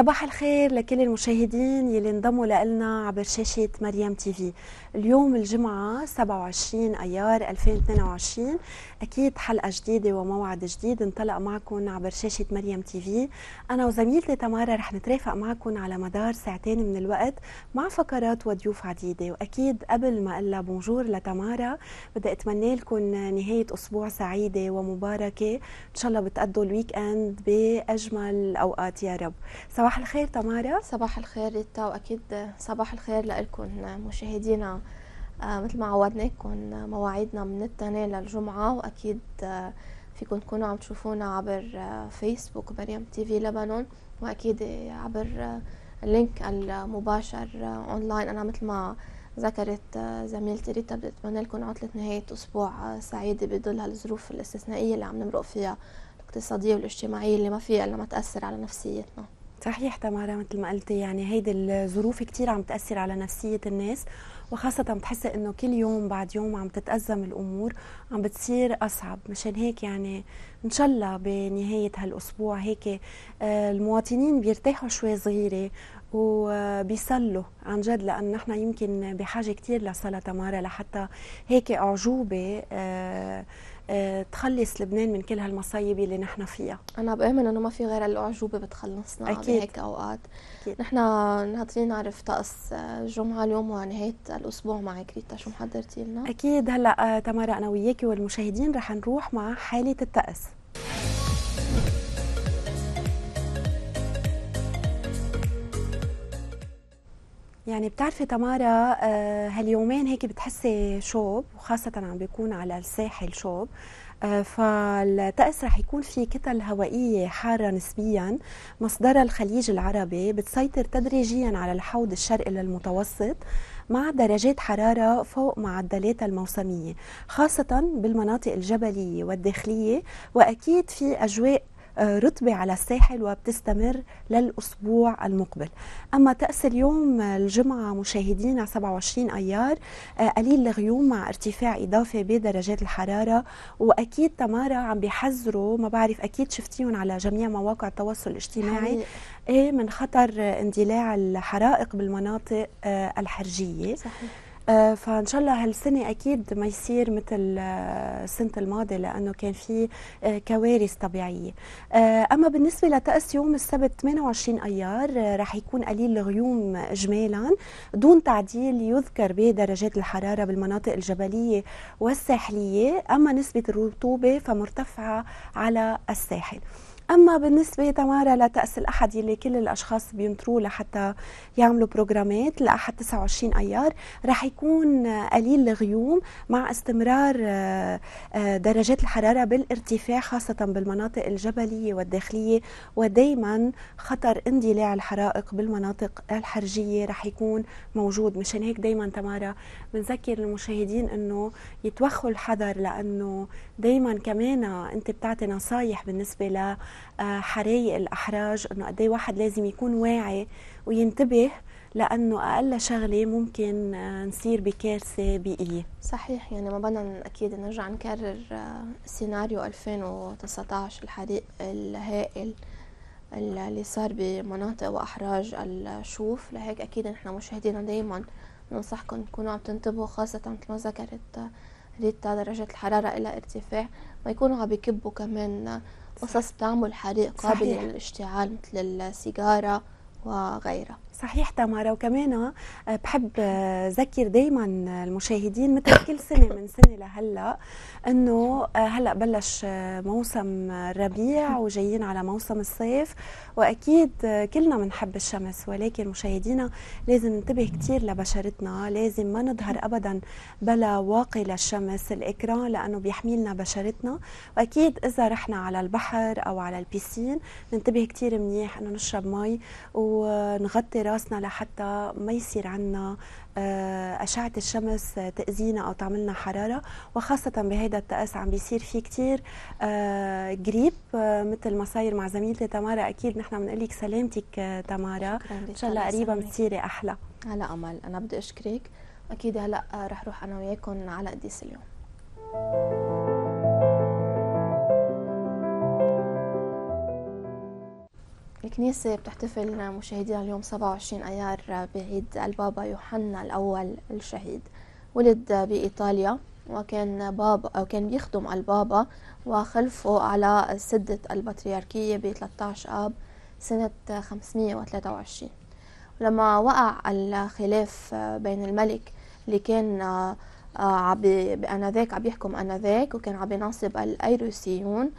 صباح الخير لكل المشاهدين يلي انضموا لنا عبر شاشة مريم تي في اليوم الجمعة 27 أيار 2022 أكيد حلقة جديدة وموعد جديد انطلق معكم عبر شاشة مريم تي في أنا وزميلتي تمارا رح نترافق معكم على مدار ساعتين من الوقت مع فقرات وضيوف عديدة وأكيد قبل ما أقول بونجور لتمارا بدي أتمنى لكم نهاية أسبوع سعيدة ومباركة إن شاء الله بتقضوا الويك أند بأجمل أوقات يا رب صباح صباح الخير تمارا صباح الخير ريتا واكيد صباح الخير لكم مشاهدينا آه، مثل ما عودناكم مواعيدنا من الاثنين للجمعه واكيد آه، فيكم تكونوا عم تشوفونا عبر آه، فيسبوك مريم تي في لبنان واكيد عبر اللينك المباشر اونلاين انا مثل ما ذكرت زميلتي ريتا بدي اتمنى لكم عطله نهايه اسبوع سعيده بظل هالظروف الاستثنائيه اللي عم نمرق فيها الاقتصاديه والاجتماعيه اللي ما فيها الا ما تاثر على نفسيتنا صحيح تمارا مثل ما قلتي يعني هيدي الظروف كثير عم تاثر على نفسيه الناس وخاصة بتحسي انه كل يوم بعد يوم عم تتأزم الامور عم بتصير اصعب مشان هيك يعني ان شاء الله بنهاية هالاسبوع هيك آه، المواطنين بيرتاحوا شوي صغيرة وبيصلوا عن جد لأن نحن يمكن بحاجة كتير لصلاة تمارا لحتى هيك أعجوبة آه آه، تخلص لبنان من كل هالمصايب اللي نحن فيها انا بامن انه ما في غير الاعجوبه بتخلصنا أكيد. بهيك اوقات أكيد. نحن ناطرين نعرف طقس الجمعه آه، اليوم ونهايه الاسبوع معك ريتا شو محضرتي لنا اكيد هلا آه، تمارا انا وياكي والمشاهدين رح نروح مع حاله الطقس يعني بتعرفي تمارا آه، هاليومين هيك بتحسي شوب وخاصة عم بيكون على الساحل شوب آه، فالطقس رح يكون في كتل هوائية حارة نسبيا مصدرها الخليج العربي بتسيطر تدريجيا على الحوض الشرقي للمتوسط مع درجات حرارة فوق معدلاتها الموسمية خاصة بالمناطق الجبلية والداخلية وأكيد في أجواء رطبة على الساحل وبتستمر للأسبوع المقبل أما طقس اليوم الجمعة مشاهدينا 27 أيار آه، قليل الغيوم مع ارتفاع إضافي بدرجات الحرارة وأكيد تمارا عم بيحذروا ما بعرف أكيد شفتيهم على جميع مواقع التواصل الاجتماعي إيه من خطر اندلاع الحرائق بالمناطق آه، الحرجية صحيح. آه، فان شاء الله هالسنه اكيد ما يصير مثل آه، السنه الماضيه لانه كان في آه، كوارث طبيعيه اما بالنسبه لطقس يوم السبت 28 ايار رح يكون قليل الغيوم اجمالا دون تعديل يذكر به درجات الحراره بالمناطق الجبليه والساحليه اما نسبه الرطوبه فمرتفعه على الساحل اما بالنسبه تمارا لتاس الاحد يلي كل الاشخاص بينطروه لحتى يعملوا بروجرامات لاحد 29 ايار رح يكون قليل الغيوم مع استمرار آه، آه، درجات الحراره بالارتفاع خاصه بالمناطق الجبليه والداخليه ودائما خطر اندلاع الحرائق بالمناطق الحرجيه رح يكون موجود مشان هيك دائما تمارا بنذكر المشاهدين انه يتوخوا الحذر لانه دائما كمان انت بتعطي نصايح بالنسبه ل آه، حرايق الاحراج انه قد إيه واحد لازم يكون واعي وينتبه لانه اقل شغله ممكن آه، نصير بكارثه بيئيه صحيح يعني ما بدنا اكيد نرجع نكرر آه، سيناريو 2019 الحريق الهائل اللي صار بمناطق واحراج الشوف لهيك اكيد نحن مشاهدينا دائما ننصحكم تكونوا عم تنتبهوا خاصه مثل ما ذكرت ريتا درجه الحراره الى ارتفاع ما يكونوا عم بكبوا كمان قصص بتعمل حريق قابل للاشتعال مثل السيجارة وغيرها صحيح تمارا وكمان آه، بحب آه، ذكر دايما المشاهدين مثل كل سنه من سنه لهلا انه آه، هلا بلش موسم الربيع وجايين على موسم الصيف واكيد كلنا بنحب الشمس ولكن مشاهدينا لازم ننتبه كثير لبشرتنا لازم ما نظهر ابدا بلا واقي للشمس الاكران لانه بيحمي لنا بشرتنا واكيد اذا رحنا على البحر او على البيسين ننتبه كثير منيح انه نشرب مي ونغطي راسنا لحتى ما يصير عندنا آه، أشعة الشمس آه، تأذينا أو تعملنا حرارة وخاصة بهذا التأس عم بيصير في كتير آه، قريب مثل ما صاير مع زميلتي تمارا أكيد نحن بنقول لك سلامتك تمارا إن شاء الله قريبا بتصيري أحلى على أمل أنا بدي أشكرك أكيد هلأ رح روح أنا وياكم على قديس اليوم الكنيسة بتحتفل مشاهديها اليوم 27 أيار بعيد البابا يوحنا الأول الشهيد ولد بإيطاليا وكان بابا أو كان بيخدم البابا وخلفه على سدة البطريركية ب 13 آب سنة 523 ولما وقع الخلاف بين الملك اللي كان آه، بأنذاك عم يحكم آنذاك وكان عم يناصب الأيروسيون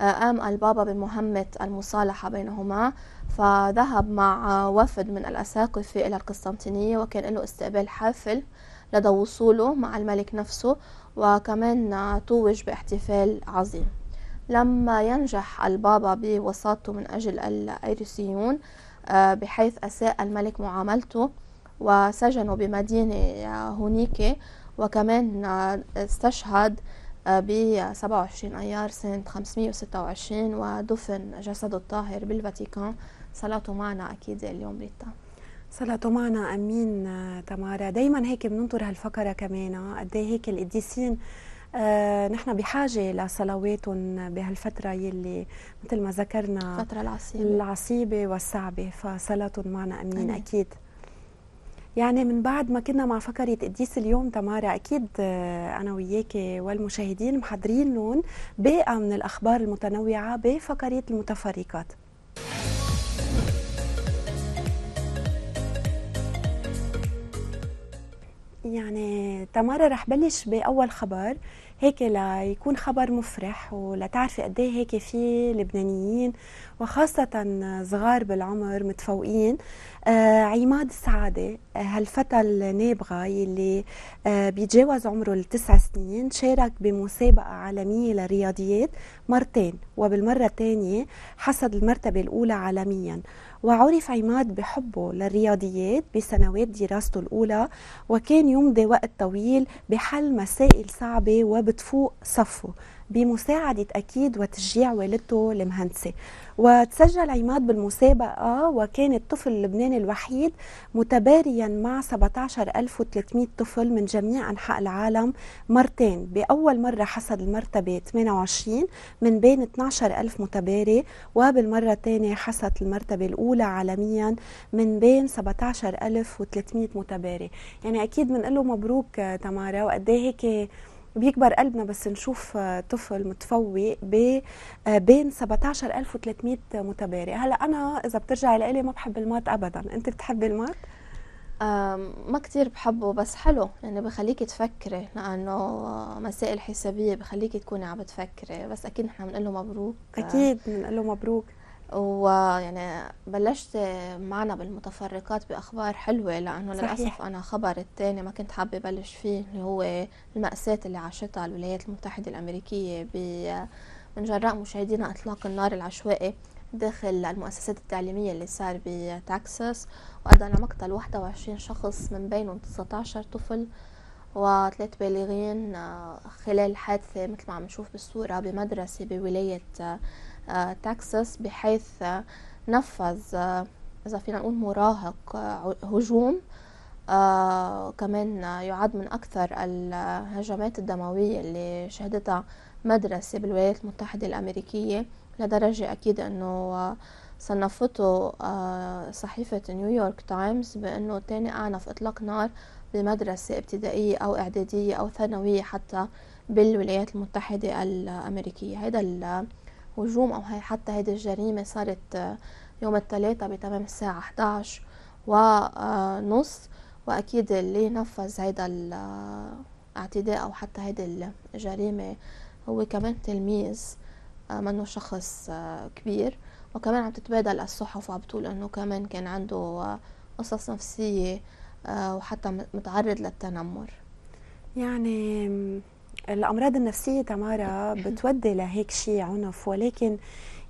قام البابا بمهمة المصالحة بينهما فذهب مع وفد من الأساقفة إلى القسطنطينية وكان له استقبال حافل لدى وصوله مع الملك نفسه وكمان توج باحتفال عظيم لما ينجح البابا بوساطته من أجل الأيرسيون آه، بحيث أساء الملك معاملته وسجنه بمدينة هونيك وكمان آه، استشهد ب 27 أيار سنة 526 ودفن جسده الطاهر بالفاتيكان صلاته معنا أكيد اليوم ريتا صلاته معنا أمين آه، تمارا دايما هيك بننطر هالفقرة كمان آه، قد إيه هيك القديسين آه، نحن بحاجة لصلواتهم بهالفترة يلي مثل ما ذكرنا الفترة العصيبة العصيبة والصعبة فصلاتهم معنا أمين, أمين. أكيد يعني من بعد ما كنا مع فقرة قديس اليوم تمارا أكيد آه، أنا وياكي والمشاهدين محضرين لون باقة من الأخبار المتنوعة بفقرة المتفرقات يعني تمارا رح بلش بأول خبر هيك ليكون خبر مفرح ولتعرفي قد ايه هيك في لبنانيين وخاصة صغار بالعمر متفوقين آه عماد السعادة آه، هالفتى النابغة اللي آه بيتجاوز عمره التسع سنين شارك بمسابقة عالمية للرياضيات مرتين وبالمرة الثانية حصد المرتبة الأولى عالمياً وعرف عماد بحبه للرياضيات بسنوات دراسته الأولى وكان يمضي وقت طويل بحل مسائل صعبة وبتفوق صفه بمساعدة أكيد وتشجيع والدته المهندسة وتسجل عماد بالمسابقة وكان الطفل اللبناني الوحيد متباريا مع 17300 طفل من جميع أنحاء العالم مرتين بأول مرة حصد المرتبة 28 من بين 12000 متباري وبالمرة الثانية حصد المرتبة الأولى عالميا من بين 17300 متباري يعني أكيد بنقول له مبروك تمارا وقد إيه هيك بيكبر قلبنا بس نشوف آه، طفل متفوق ب آه، بين 17300 متبارئ هلا انا اذا بترجعي لي ما بحب المات ابدا انت بتحبي المات ما كتير بحبه بس حلو يعني بخليك تفكري لانه مسائل حسابيه بخليك تكوني عم بتفكري بس اكيد نحن بنقول له مبروك اكيد بنقول له مبروك ويعني بلشت معنا بالمتفرقات باخبار حلوه لانه للاسف انا خبر الثاني ما كنت حابه بلش فيه اللي هو الماساه اللي عاشتها الولايات المتحده الامريكيه من جراء مشاهدينا اطلاق النار العشوائي داخل المؤسسات التعليمية اللي صار بتكساس وأدى لمقتل 21 شخص من بينهم 19 طفل وثلاث بالغين آه، خلال حادثة مثل ما عم نشوف بالصورة بمدرسة بولاية تكساس آه، بحيث آه، نفذ آه، إذا فينا نقول مراهق هجوم كمان يعد من أكثر الهجمات الدموية اللي شهدتها مدرسة بالولايات المتحدة الأمريكية لدرجة أكيد أنه صنفته صحيفة نيويورك تايمز بأنه تاني أعنف إطلاق نار بمدرسة ابتدائية أو إعدادية أو ثانوية حتى بالولايات المتحدة الأمريكية هذا هجوم أو هي حتى هيدي الجريمة صارت آه، يوم الثلاثاء بتمام الساعة 11 ونص وأكيد اللي نفذ هيدا الاعتداء آه، أو حتى هيدي الجريمة هو كمان تلميذ آه، منه شخص كبير وكمان عم تتبادل الصحف وعم بتقول انه كمان كان عنده قصص نفسية وحتى متعرض للتنمر يعني الامراض النفسيه تمارا بتودي لهيك شيء عنف ولكن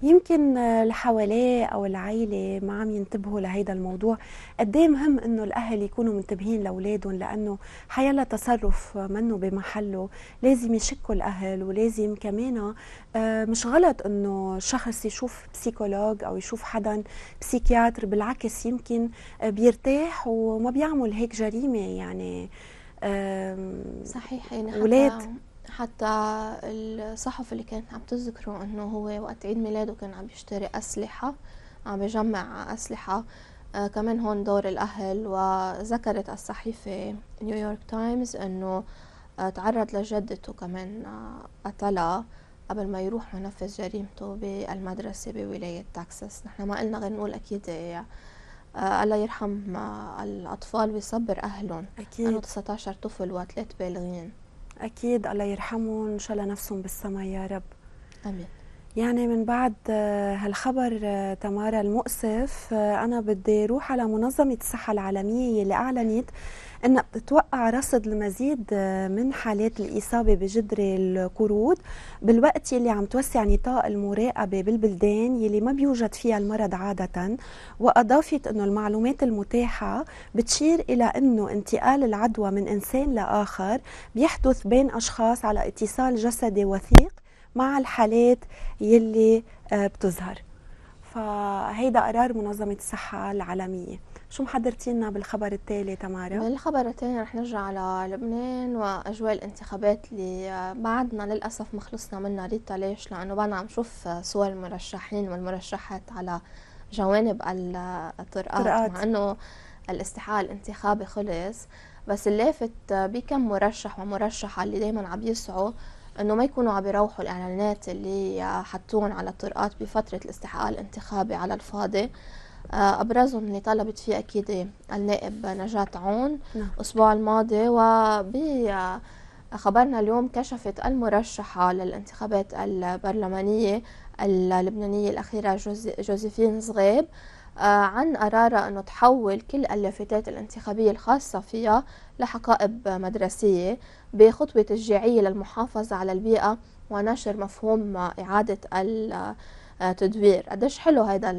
يمكن اللي حواليه او العائله ما عم ينتبهوا لهيدا الموضوع قد إيه مهم انه الاهل يكونوا منتبهين لاولادهم لانه حيلا تصرف منه بمحله لازم يشكوا الاهل ولازم كمان آه، مش غلط انه شخص يشوف بسيكولوج او يشوف حدا بسيكياتر بالعكس يمكن بيرتاح وما بيعمل هيك جريمه يعني صحيح يعني ولاد حتى الصحف اللي كانت عم تذكره انه هو وقت عيد ميلاده كان عم يشتري اسلحة عم يجمع اسلحة آه كمان هون دور الاهل وذكرت الصحيفة نيويورك تايمز انه آه تعرض لجدته كمان آه قتلها قبل ما يروح ينفذ جريمته بالمدرسة بولاية تكساس نحن ما قلنا غير نقول أكيد آه، الله يرحم آه، الأطفال ويصبر أهلهم أكيد 19 طفل وثلاث بالغين اكيد الله يرحمهم ان شاء الله نفسهم بالسما يا رب امين يعني من بعد آه، هالخبر آه، تمارا المؤسف آه، أنا بدي روح على منظمة الصحة العالمية اللي أعلنت أنها بتتوقع رصد المزيد من حالات الإصابة بجدر القرود بالوقت يلي عم توسع نطاق المراقبة بالبلدان يلي ما بيوجد فيها المرض عادة وأضافت أنه المعلومات المتاحة بتشير إلى أنه انتقال العدوى من إنسان لآخر بيحدث بين أشخاص على اتصال جسدي وثيق مع الحالات يلي آه، بتظهر فهيدا قرار منظمة الصحة العالمية شو محضرتينا بالخبر التالي تمارا؟ بالخبر التالي رح نرجع على لبنان واجواء الانتخابات اللي آه، بعدنا للاسف ما خلصنا منها ريتا ليش؟ لانه بعدنا عم نشوف صور المرشحين والمرشحات على جوانب الطرقات مع انه الاستحقاق الانتخابي خلص بس اللافت آه، بكم مرشح ومرشحه اللي دائما عم يسعوا انه ما يكونوا عم يروحوا الاعلانات اللي حطوهم على الطرقات بفتره الاستحقاق الانتخابي على الفاضي آه، ابرزهم اللي طلبت فيه اكيد النائب نجاة عون نعم. الاسبوع الماضي وب آه، خبرنا اليوم كشفت المرشحة للانتخابات البرلمانية اللبنانية الأخيرة جوزيفين صغيب آه، عن قرارها أنه تحول كل اللافتات الانتخابية الخاصة فيها لحقائب مدرسية بخطوة تشجيعية للمحافظة على البيئة ونشر مفهوم إعادة التدوير قديش حلو هيدا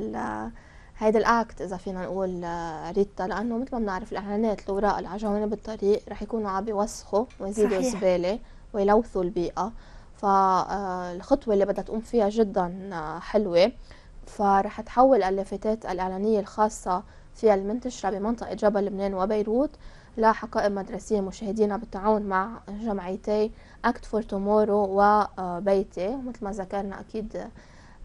هيدا الاكت اذا فينا نقول آه، ريتا لانه مثل ما بنعرف الاعلانات اللي على جوانب بالطريق رح يكونوا عم بيوسخوا ويزيدوا زباله ويلوثوا البيئه فالخطوه آه، اللي بدها تقوم فيها جدا حلوه فرح تحول اللافتات الإعلانية الخاصة في المنتشرة بمنطقة جبل لبنان وبيروت لحقائب مدرسية مشاهدينا بالتعاون مع جمعيتي أكت فور تومورو وبيتي مثل ما ذكرنا أكيد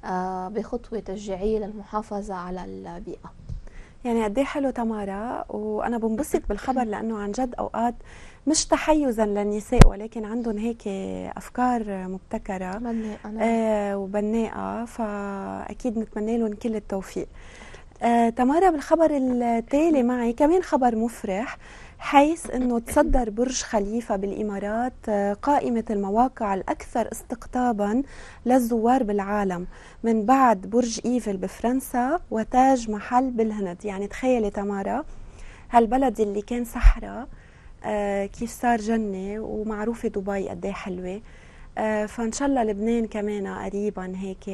آه، بخطوة تشجيعية للمحافظة على البيئة يعني قد إيه حلو تمارا وانا بنبسط بالخبر لانه عن جد اوقات مش تحيزا للنساء ولكن عندهم هيك افكار مبتكره بناءه آه وبناءه فاكيد نتمنى لهم كل التوفيق آه تمارا بالخبر التالي معي كمان خبر مفرح حيث انه تصدر برج خليفه بالامارات آه، قائمه المواقع الاكثر استقطابا للزوار بالعالم من بعد برج ايفل بفرنسا وتاج محل بالهند يعني تخيلي تمارا هالبلد اللي كان صحراء آه، كيف صار جنه ومعروفه دبي قد حلوه آه، فان شاء الله لبنان كمان قريبا هيك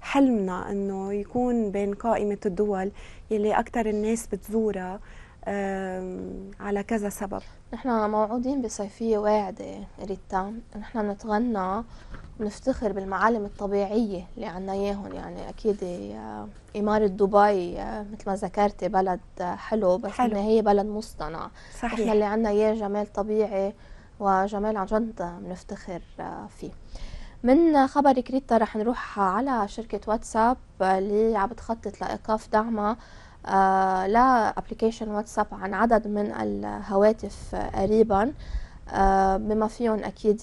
حلمنا انه يكون بين قائمه الدول يلي اكثر الناس بتزورها على كذا سبب نحن موعودين بصيفية واعدة ريتا نحن نتغنى ونفتخر بالمعالم الطبيعية اللي عنا إياهم يعني أكيد آه، إمارة دبي آه، مثل ما ذكرتي بلد آه، حلو بس حلو. هي بلد مصطنع صحيح نحن اللي عنا إياه جمال طبيعي وجمال عن جد بنفتخر فيه من خبر كريتا رح نروح على شركة واتساب اللي عم بتخطط لإيقاف دعمها آه، لا ابلكيشن واتساب عن عدد من الهواتف آه، قريبا آه، بما فيهم اكيد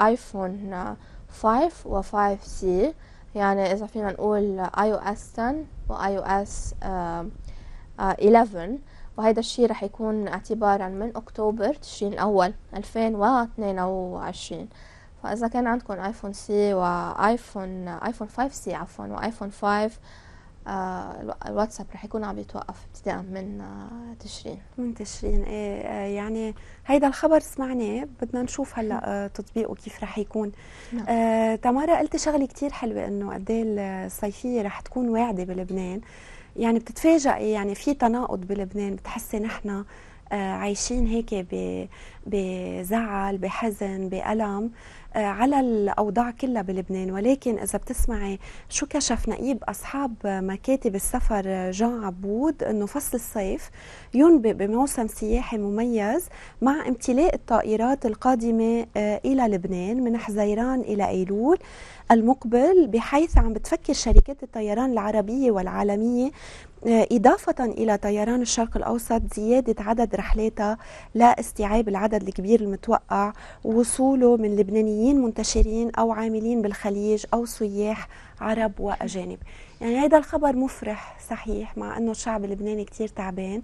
ايفون 5 و 5 سي يعني اذا فينا نقول اي او اس 10 واي او اس 11 وهذا الشيء رح يكون اعتبارا من اكتوبر تشرين الاول 2022 فاذا كان عندكم ايفون سي وايفون ايفون 5 سي عفوا وايفون 5 آه، الواتساب رح يكون عم يتوقف ابتداء من آه، تشرين من تشرين ايه آه، يعني هيدا الخبر سمعناه بدنا نشوف هلا نعم. تطبيقه كيف رح يكون نعم. آه تمارا قلتي شغله كثير حلوه انه قد إيه الصيفيه رح تكون واعده بلبنان يعني بتتفاجئي يعني في تناقض بلبنان بتحسي نحن آه، عايشين هيك بزعل بحزن بألم آه، على الأوضاع كلها بلبنان ولكن إذا بتسمعي شو كشف نقيب أصحاب مكاتب السفر جان عبود أنه فصل الصيف ينبئ بموسم سياحي مميز مع امتلاء الطائرات القادمة آه، إلى لبنان من حزيران إلى أيلول المقبل بحيث عم بتفكر شركات الطيران العربية والعالمية آه، إضافة إلى طيران الشرق الأوسط زيادة عدد رحلاتها لاستيعاب العدد الكبير المتوقع وصوله من لبنانيين منتشرين أو عاملين بالخليج أو سياح عرب وأجانب يعني هذا الخبر مفرح صحيح مع أنه الشعب اللبناني كتير تعبان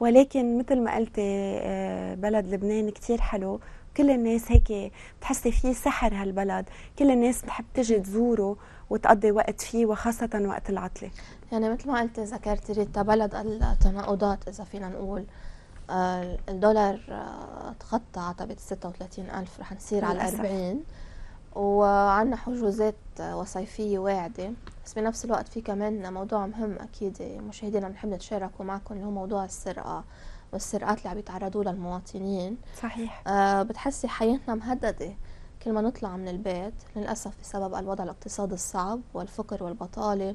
ولكن مثل ما قلت آه، بلد لبنان كتير حلو كل الناس هيك بتحسي في سحر هالبلد كل الناس بتحب تجي تزوره وتقضي وقت فيه وخاصة وقت العطلة يعني مثل ما قلت ذكرت ريتا بلد التناقضات إذا فينا نقول آه، الدولار تخطى عتبة 36 ألف رح نصير على 40 وعنا حجوزات آه، وصيفية واعدة بس بنفس الوقت في كمان موضوع مهم أكيد مشاهدينا بنحب نتشاركه معكم اللي هو موضوع السرقة والسرقات اللي عم يتعرضوا لها المواطنين صحيح آه بتحسي حياتنا مهدده كل ما نطلع من البيت للاسف بسبب الوضع الاقتصادي الصعب والفقر والبطاله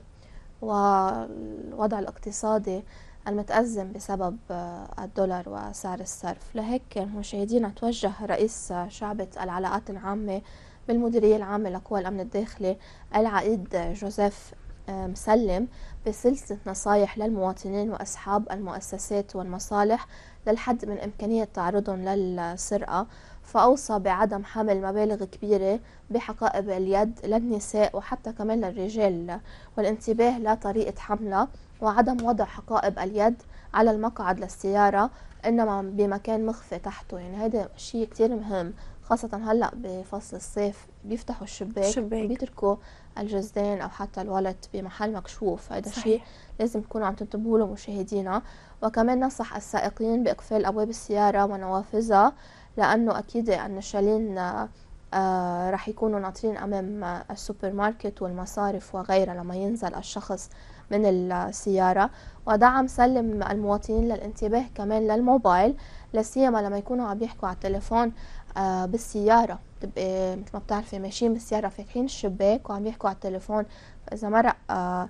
والوضع الاقتصادي المتأزم بسبب آه، الدولار وسعر الصرف لهيك مشاهدينا توجه رئيس شعبة العلاقات العامة بالمديرية العامة لقوى الأمن الداخلي العقيد جوزيف آه، مسلم بسلسلة نصايح للمواطنين وأصحاب المؤسسات والمصالح للحد من إمكانية تعرضهم للسرقة فأوصى بعدم حمل مبالغ كبيرة بحقائب اليد للنساء وحتى كمان للرجال والانتباه لطريقة حملها وعدم وضع حقائب اليد على المقعد للسيارة إنما بمكان مخفي تحته يعني هذا شيء كتير مهم خاصة هلا بفصل الصيف بيفتحوا الشباك, الشباك. بيتركوا الجزدان او حتى الولد بمحل مكشوف هذا الشيء لازم تكونوا عم تنتبهوا له مشاهدينا وكمان نصح السائقين باقفال ابواب السيارة ونوافذها لانه اكيد النشالين آه, آه، رح يكونوا ناطرين امام السوبر ماركت والمصارف وغيرها لما ينزل الشخص من السيارة ودعم سلم المواطنين للانتباه كمان للموبايل لاسيما لما يكونوا عم يحكوا على التليفون آه، بالسيارة تبقي مثل ما بتعرفي ماشيين بالسيارة فاتحين الشباك وعم يحكوا على التليفون فإذا مرق آه،,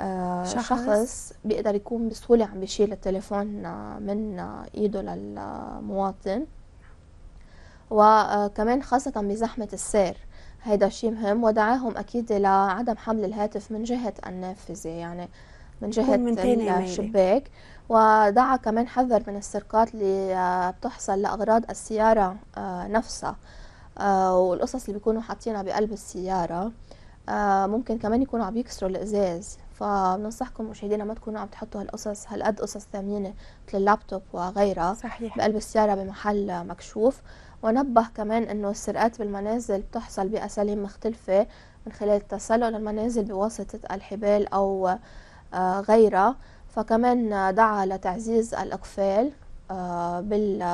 آه شخص. شخص بيقدر يكون بسهولة عم بيشيل التليفون آه، من ايده للمواطن وكمان خاصة بزحمة السير هيدا شيء مهم ودعاهم أكيد لعدم حمل الهاتف من جهة النافذة يعني من جهة من الشباك ودعا كمان حذر من السرقات اللي آه، بتحصل لأغراض السيارة آه، نفسها آه، والقصص اللي بيكونوا حاطينها بقلب السيارة ممكن كمان يكونوا عم يكسروا الإزاز فبننصحكم مشاهدينا ما تكونوا عم تحطوا هالقصص هالقد قصص ثمينة مثل اللابتوب وغيرها صحيح. بقلب السيارة بمحل مكشوف ونبه كمان انه السرقات بالمنازل بتحصل بأساليب مختلفة من خلال التسلل للمنازل بواسطة الحبال أو آه، غيرها فكمان دعا لتعزيز الإقفال آه،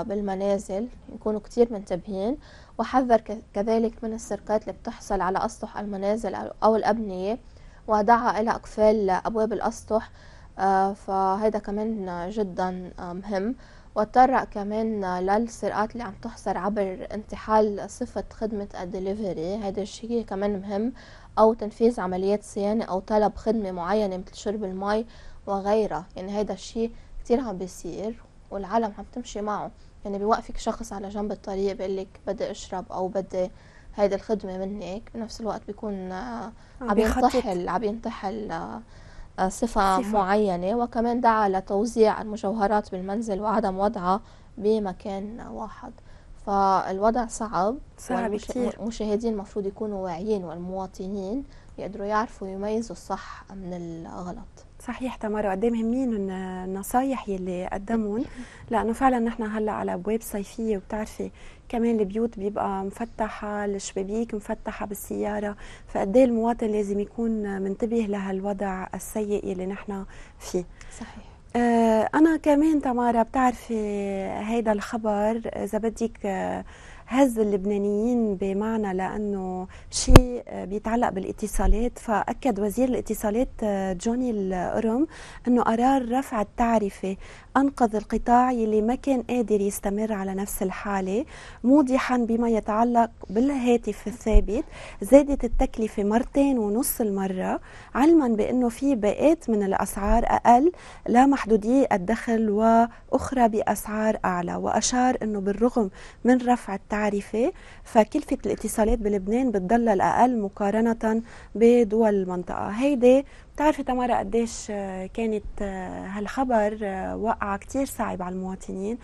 بالمنازل يكونوا كتير منتبهين وحذر كذلك من السرقات اللي بتحصل على أسطح المنازل أو الأبنية ودعا إلى إقفال أبواب الأسطح آه، فهذا كمان جدا مهم وطرق كمان للسرقات اللي عم تحصل عبر انتحال صفة خدمة الدليفري هذا الشيء كمان مهم أو تنفيذ عمليات صيانة أو طلب خدمة معينة مثل شرب المي وغيرها يعني هيدا الشي كتير عم بيصير والعالم عم تمشي معه يعني بيوقفك شخص على جنب الطريق بيقلك بدي أشرب أو بدي هيدي الخدمة منك بنفس الوقت بيكون عم ينتحل عم ينتحل آه، صفة معينة وكمان دعا لتوزيع المجوهرات بالمنزل وعدم وضعها بمكان واحد فالوضع صعب صعب كثير المشاهدين المفروض يكونوا واعيين والمواطنين يقدروا يعرفوا يميزوا الصح من الغلط صحيح تمارا ايه مهمين النصايح يلي قدمون لانه فعلا نحن هلا على ابواب صيفيه وبتعرفي كمان البيوت بيبقى مفتحه الشبابيك مفتحه بالسياره فقد إيه المواطن لازم يكون منتبه لهالوضع السيء يلي نحن فيه صحيح آه، أنا كمان تمارا بتعرفي هيدا الخبر إذا بدك آه، هز اللبنانيين بمعنى لانه شيء بيتعلق بالاتصالات فاكد وزير الاتصالات آه، جوني القرم انه قرار رفع التعرفه انقذ القطاع اللي ما كان قادر يستمر على نفس الحاله موضحا بما يتعلق بالهاتف الثابت زادت التكلفه مرتين ونص المره علما بانه في باقات من الاسعار اقل لمحدودي الدخل واخرى باسعار اعلى واشار انه بالرغم من رفع التعرفه متعارفة فكلفة الاتصالات بلبنان بتضل الأقل مقارنة بدول المنطقة هيدي بتعرفي تمارا قديش آه، كانت آه، هالخبر آه، وقع كتير صعب على المواطنين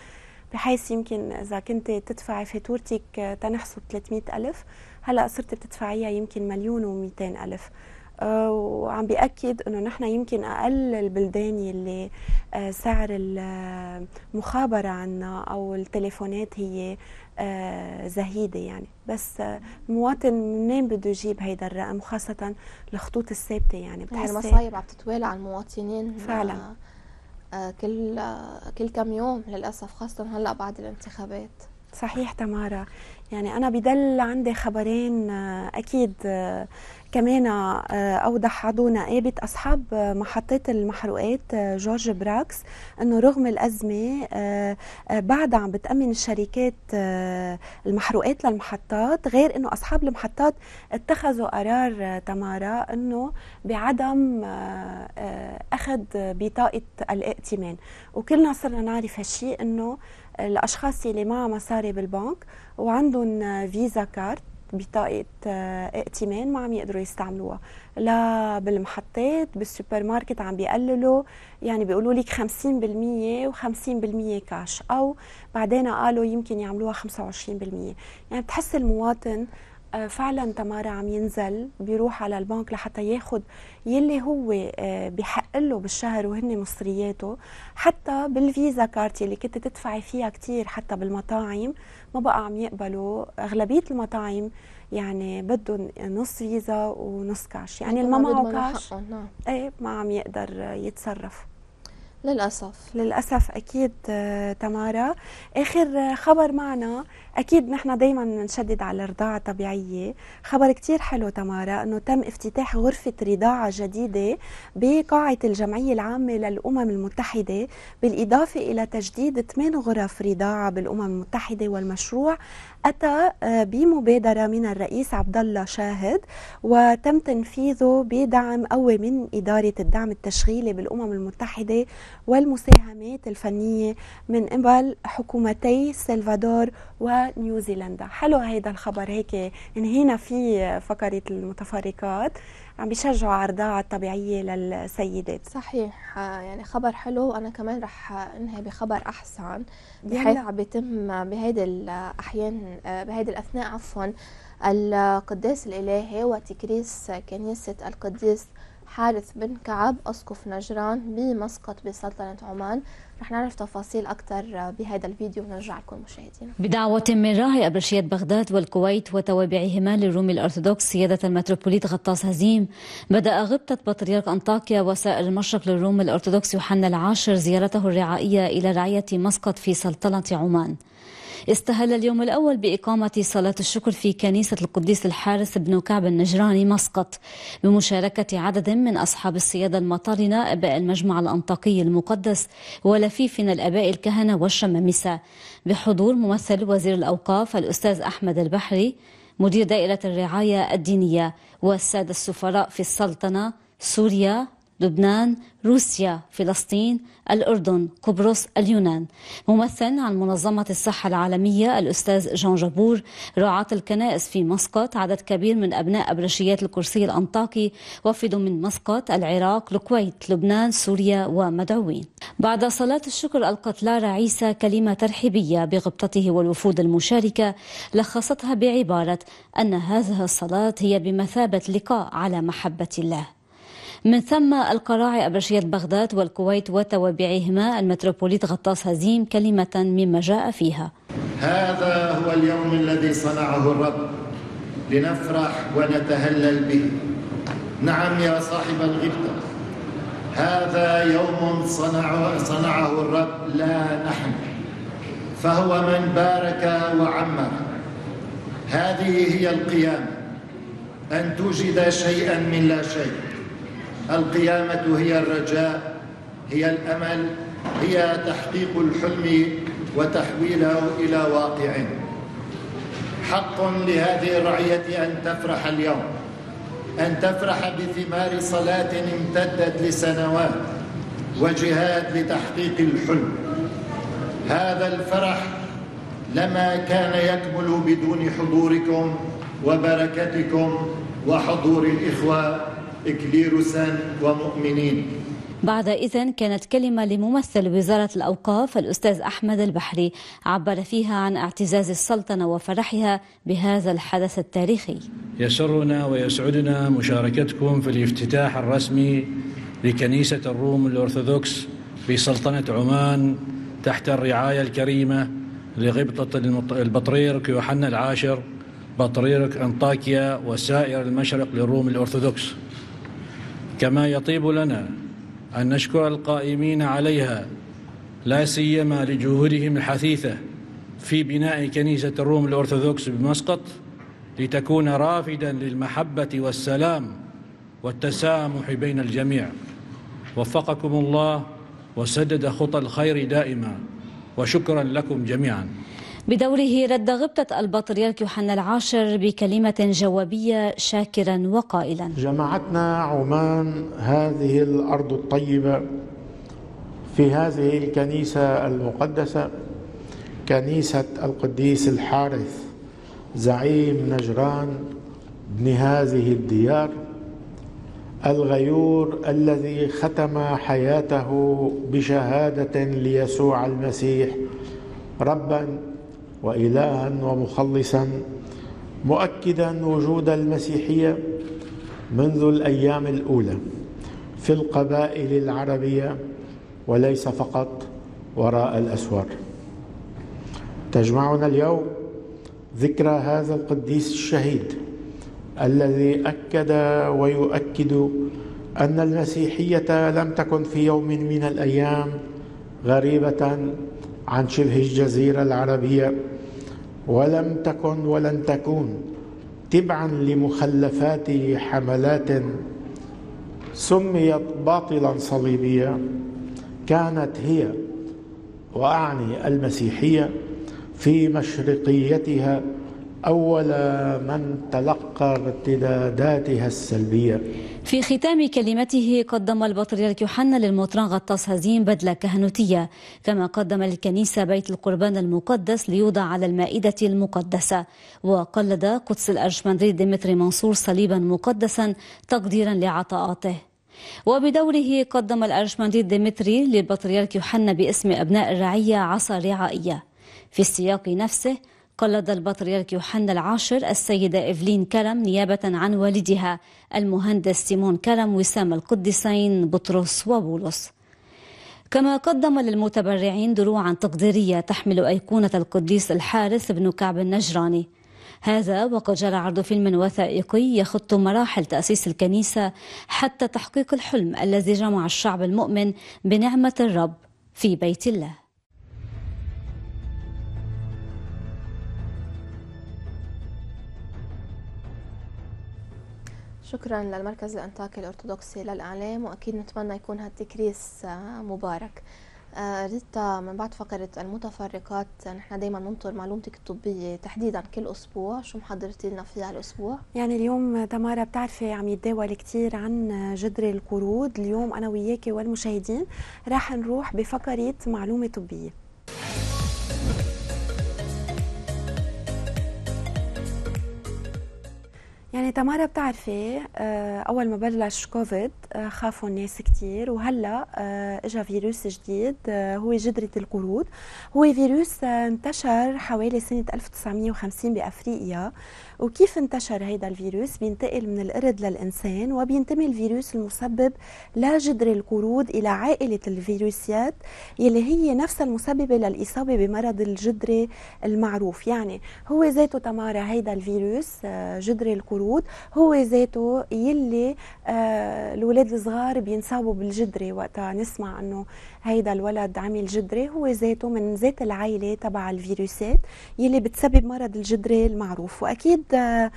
بحيث يمكن إذا كنت تدفعي فاتورتك تنحصل 300 ألف هلأ صرت بتدفعيها يمكن مليون و ألف وعم بيأكد انه نحن يمكن اقل البلدان يلي سعر المخابره عنا او التليفونات هي آه، زهيدة يعني بس المواطن آه، منين بده يجيب هيدا الرقم خاصة الخطوط الثابتة يعني بتحسي المصايب عم تتوالى على المواطنين آه، فعلا كل كل كم يوم للأسف خاصة هلأ بعد الانتخابات صحيح تمارا يعني أنا بدل عندي خبرين آه، أكيد آه، كمان آه، أوضح عضو نائبة إيه، أصحاب محطات المحروقات جورج براكس أنه رغم الأزمة بعدها عم بتأمن الشركات المحروقات للمحطات غير أنه أصحاب المحطات اتخذوا قرار تمارا أنه بعدم أخذ بطاقة الائتمان وكلنا صرنا نعرف هالشيء أنه الاشخاص اللي معها مصاري بالبنك وعندهم فيزا كارت بطاقة آه، ائتمان ما عم يقدروا يستعملوها لا بالمحطات بالسوبر ماركت عم بيقللوا يعني بيقولوا لك 50% و50% كاش او بعدين قالوا يمكن يعملوها 25% يعني بتحس المواطن آه، فعلا تمارا عم ينزل بيروح على البنك لحتى ياخد يلي هو آه، بحق له بالشهر وهن مصرياته حتى بالفيزا كارت اللي كنت تدفعي فيها كثير حتى بالمطاعم ما بقى عم يقبلوا اغلبيه المطاعم يعني بدهم نص فيزا ونص كاش يعني اللي ما معه كاش نعم. ايه ما عم يقدر يتصرف للأسف للأسف أكيد آه، تمارا آخر آه، خبر معنا أكيد نحن دايما نشدد على الرضاعة الطبيعية خبر كتير حلو تمارا أنه تم افتتاح غرفة رضاعة جديدة بقاعة الجمعية العامة للأمم المتحدة بالإضافة إلى تجديد ثمان غرف رضاعة بالأمم المتحدة والمشروع أتى آه، بمبادرة من الرئيس عبد الله شاهد وتم تنفيذه بدعم قوي من إدارة الدعم التشغيلي بالأمم المتحدة والمساهمات الفنية من قبل حكومتي سلفادور ونيوزيلندا حلو هيدا الخبر هيك انهينا فيه فقرة المتفرقات عم بيشجعوا على الرضاعه الطبيعيه للسيدات صحيح آه، يعني خبر حلو وانا كمان رح انهي بخبر احسن بحيث عم بيتم بهيدي الاحيان آه، بهيدي الاثناء عفوا القداس الالهي وتكريس كنيسه القديس حارث بن كعب أسقف نجران بمسقط بسلطنة عمان رح نعرف تفاصيل أكثر بهذا الفيديو ونرجع لكم مشاهدينا بدعوة من راهي أبرشية بغداد والكويت وتوابعهما للروم الأرثوذكس سيادة المتروبوليت غطاس هزيم بدأ غبطة بطريرك أنطاكيا وسائر المشرق للروم الأرثوذكس يوحنا العاشر زيارته الرعائية إلى رعية مسقط في سلطنة عمان استهل اليوم الأول بإقامة صلاة الشكر في كنيسة القديس الحارس بن كعب النجراني مسقط بمشاركة عدد من أصحاب السيادة المطارنة أباء المجمع الأنطاكي المقدس ولفيفنا الأباء الكهنة والشمامسة بحضور ممثل وزير الأوقاف الأستاذ أحمد البحري مدير دائرة الرعاية الدينية والسادة السفراء في السلطنة سوريا لبنان روسيا فلسطين الأردن قبرص اليونان ممثل عن منظمة الصحة العالمية الأستاذ جان جابور رعاة الكنائس في مسقط عدد كبير من أبناء أبرشيات الكرسي الأنطاكي وفد من مسقط العراق الكويت لبنان سوريا ومدعوين بعد صلاة الشكر ألقت لارا عيسى كلمة ترحيبية بغبطته والوفود المشاركة لخصتها بعبارة أن هذه الصلاة هي بمثابة لقاء على محبة الله من ثم القراعي أبرشية بغداد والكويت وتوابعهما المتروبوليت غطاس هزيم كلمة مما جاء فيها هذا هو اليوم الذي صنعه الرب لنفرح ونتهلل به نعم يا صاحب الغبطة هذا يوم صنعه, صنعه الرب لا نحن فهو من بارك وعمر هذه هي القيامة أن توجد شيئا من لا شيء القيامة هي الرجاء هي الأمل هي تحقيق الحلم وتحويله إلى واقع حق لهذه الرعية أن تفرح اليوم أن تفرح بثمار صلاة امتدت لسنوات وجهاد لتحقيق الحلم هذا الفرح لما كان يكمل بدون حضوركم وبركتكم وحضور الإخوة كليروسان ومؤمنين بعد إذن كانت كلمة لممثل وزارة الأوقاف الأستاذ أحمد البحري عبر فيها عن اعتزاز السلطنة وفرحها بهذا الحدث التاريخي يسرنا ويسعدنا مشاركتكم في الافتتاح الرسمي لكنيسة الروم الأرثوذكس في سلطنة عمان تحت الرعاية الكريمة لغبطة البطريرك يوحنا العاشر بطريرك أنطاكيا وسائر المشرق للروم الأرثوذكس كما يطيب لنا أن نشكر القائمين عليها لا سيما لجهودهم الحثيثة في بناء كنيسة الروم الأرثوذكس بمسقط لتكون رافدا للمحبة والسلام والتسامح بين الجميع وفقكم الله وسدد خطى الخير دائما وشكرا لكم جميعا بدوره رد غبطة البطريرك يوحنا العاشر بكلمة جوابية شاكرا وقائلا جمعتنا عمان هذه الأرض الطيبة في هذه الكنيسة المقدسة كنيسة القديس الحارث زعيم نجران ابن هذه الديار الغيور الذي ختم حياته بشهادة ليسوع المسيح ربا وإلها ومخلصا مؤكدا وجود المسيحية منذ الأيام الأولى في القبائل العربية وليس فقط وراء الأسوار تجمعنا اليوم ذكرى هذا القديس الشهيد الذي أكد ويؤكد أن المسيحية لم تكن في يوم من الأيام غريبة عن شبه الجزيرة العربية ولم تكن ولن تكون تبعا لمخلفات حملات سميت باطلا صليبيه كانت هي واعني المسيحيه في مشرقيتها اول من تلقى ارتداداتها السلبيه في ختام كلمته قدم البطريرك يوحنا للمطران غطاس هزيم بدلة كهنوتية كما قدم الكنيسة بيت القربان المقدس ليوضع على المائدة المقدسة وقلد قدس الأرشمندريد ديمتري منصور صليبا مقدسا تقديرا لعطاءاته وبدوره قدم الأرشمنديد ديمتري للبطريرك يوحنا باسم أبناء الرعية عصا رعائية في السياق نفسه قلد البطريرك يوحنا العاشر السيدة إيفلين كرم نيابة عن والدها المهندس سيمون كرم وسام القديسين بطرس وبولس كما قدم للمتبرعين دروعا تقديرية تحمل أيقونة القديس الحارث بن كعب النجراني هذا وقد جرى عرض فيلم وثائقي يخط مراحل تأسيس الكنيسة حتى تحقيق الحلم الذي جمع الشعب المؤمن بنعمة الرب في بيت الله شكرا للمركز الأنطاكي الأرثوذكسي للإعلام وأكيد نتمنى يكون هالتكريس آه، مبارك آه، ريتا من بعد فقرة المتفرقات نحن دايما ننطر معلومتك الطبية تحديدا كل أسبوع شو محضرتي لنا فيها الأسبوع؟ يعني اليوم تمارا بتعرفي عم يتداول كثير عن جدر القرود اليوم أنا وياكي والمشاهدين راح نروح بفقرة معلومة طبية يعني تمارا بتعرفي آه، اول ما بلش كوفيد آه، خافوا الناس كثير وهلا آه، اجى فيروس جديد هو جدرة القرود هو فيروس انتشر حوالي سنة 1950 بافريقيا وكيف انتشر هيدا الفيروس بينتقل من القرد للإنسان وبينتمي الفيروس المسبب لجدر القرود إلى عائلة الفيروسيات يلي هي نفسها المسببة للإصابة بمرض الجدري المعروف يعني هو ذاته تمارا هيدا الفيروس آه، جدر القرود هو ذاته يلي آه، الولاد الصغار بينصابوا بالجدري وقتها نسمع انه هيدا الولد عمل جدري هو ذاته من ذات العائله تبع الفيروسات يلي بتسبب مرض الجدري المعروف واكيد آه،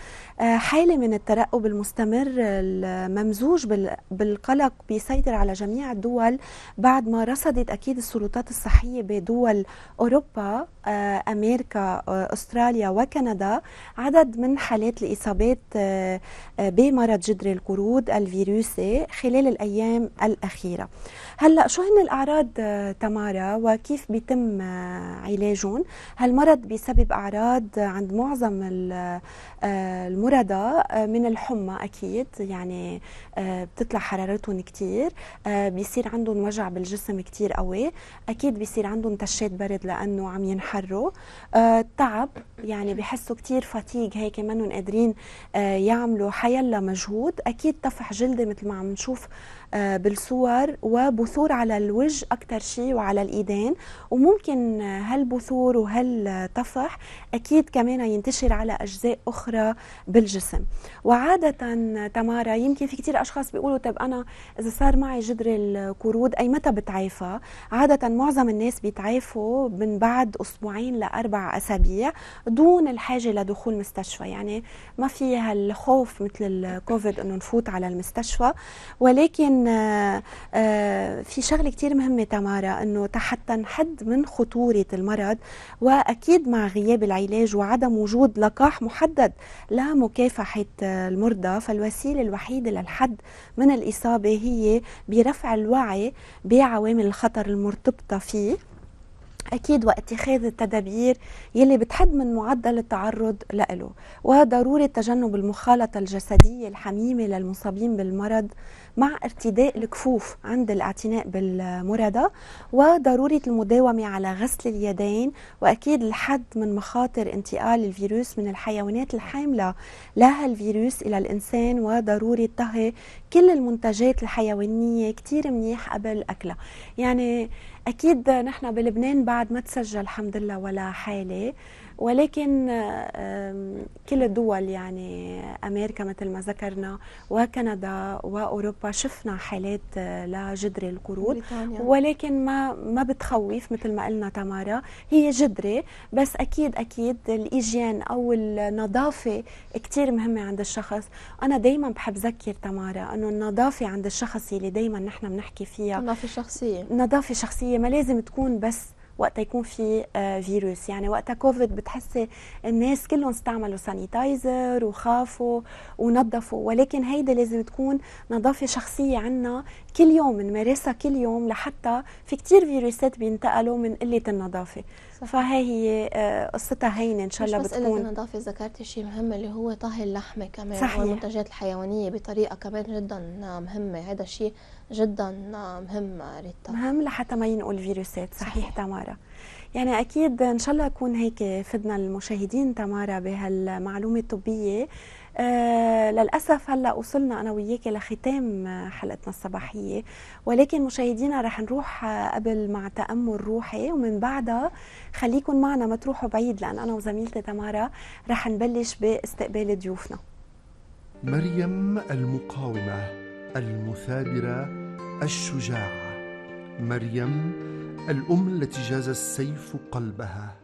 حاله من الترقب المستمر الممزوج بالقلق بيسيطر على جميع الدول بعد ما رصدت اكيد السلطات الصحيه بدول اوروبا آه، أمريكا آه، أستراليا وكندا عدد من حالات الإصابات آه، بمرض جدر القرود الفيروسي خلال الأيام الأخيرة هلأ شو هن الأعراض تمارا وكيف بيتم علاجهم هالمرض بسبب أعراض عند معظم المرضى من الحمى أكيد يعني بتطلع حرارتهم كتير بيصير عندهم وجع بالجسم كتير قوي أكيد بيصير عندهم تشات برد لأنه عم ينحر يتحروا آه تعب يعني بحسوا كتير فتيق هيك منهم قادرين آه يعملوا حيلا مجهود اكيد طفح جلدي مثل ما عم نشوف آه، بالصور وبثور على الوجه اكثر شيء وعلى الايدين وممكن هالبثور آه، وهالطفح اكيد كمان ينتشر على اجزاء اخرى بالجسم وعاده تمارا يمكن في كثير اشخاص بيقولوا طب انا اذا صار معي جدر القرود اي متى بتعافى عاده معظم الناس بيتعافوا من بعد اسبوعين لاربع اسابيع دون الحاجه لدخول مستشفى يعني ما في هالخوف مثل الكوفيد انه نفوت على المستشفى ولكن كمان آه، آه، في شغله كتير مهمه تمارا انه حتى نحد من خطوره المرض واكيد مع غياب العلاج وعدم وجود لقاح محدد لمكافحه المرضى فالوسيله الوحيده للحد من الاصابه هي برفع الوعي بعوامل الخطر المرتبطه فيه اكيد واتخاذ التدابير يلي بتحد من معدل التعرض له وضروري تجنب المخالطه الجسديه الحميمه للمصابين بالمرض مع ارتداء الكفوف عند الاعتناء بالمرضى وضروره المداومه على غسل اليدين واكيد الحد من مخاطر انتقال الفيروس من الحيوانات الحامله لها الفيروس الى الانسان وضروره طهي كل المنتجات الحيوانيه كتير منيح قبل اكلها يعني اكيد نحن بلبنان بعد ما تسجل الحمد لله ولا حاله ولكن كل الدول يعني امريكا مثل ما ذكرنا وكندا واوروبا شفنا حالات آه، لجدري القروض بريطانيا. ولكن ما ما بتخوف مثل ما قلنا تمارا هي جدري بس اكيد اكيد الايجين او النظافه كثير مهمه عند الشخص انا دائما بحب ذكر تمارا انه النظافه عند الشخص اللي دائما نحن بنحكي فيها النظافه الشخصيه نظافه شخصيه ما لازم تكون بس وقت يكون في آه، فيروس يعني وقت كوفيد بتحسي الناس كلهم استعملوا سانيتايزر وخافوا ونظفوا ولكن هيدا لازم تكون نظافه شخصيه عنا كل يوم نمارسها كل يوم لحتى في كتير فيروسات بينتقلوا من قله النظافه فهي هي آه، قصتها هينه ان شاء الله بتكون مساله النظافه ذكرتي شيء مهم اللي هو طهي اللحمه كمان صحيح. والمنتجات الحيوانيه بطريقه كمان جدا آه، مهمه هذا الشيء جدا مهم ريتا مهم لحتى ما ينقل الفيروسات صحيح, صحيح تمارا يعني اكيد ان شاء الله يكون هيك فدنا المشاهدين تمارا بهالمعلومه الطبيه آه للاسف هلا وصلنا انا وياك لختام حلقتنا الصباحيه ولكن مشاهدينا رح نروح قبل مع تامل روحي ومن بعدها خليكم معنا ما تروحوا بعيد لان انا وزميلتي تمارا رح نبلش باستقبال ضيوفنا مريم المقاومه المثابرة الشجاعة مريم الأم التي جاز السيف قلبها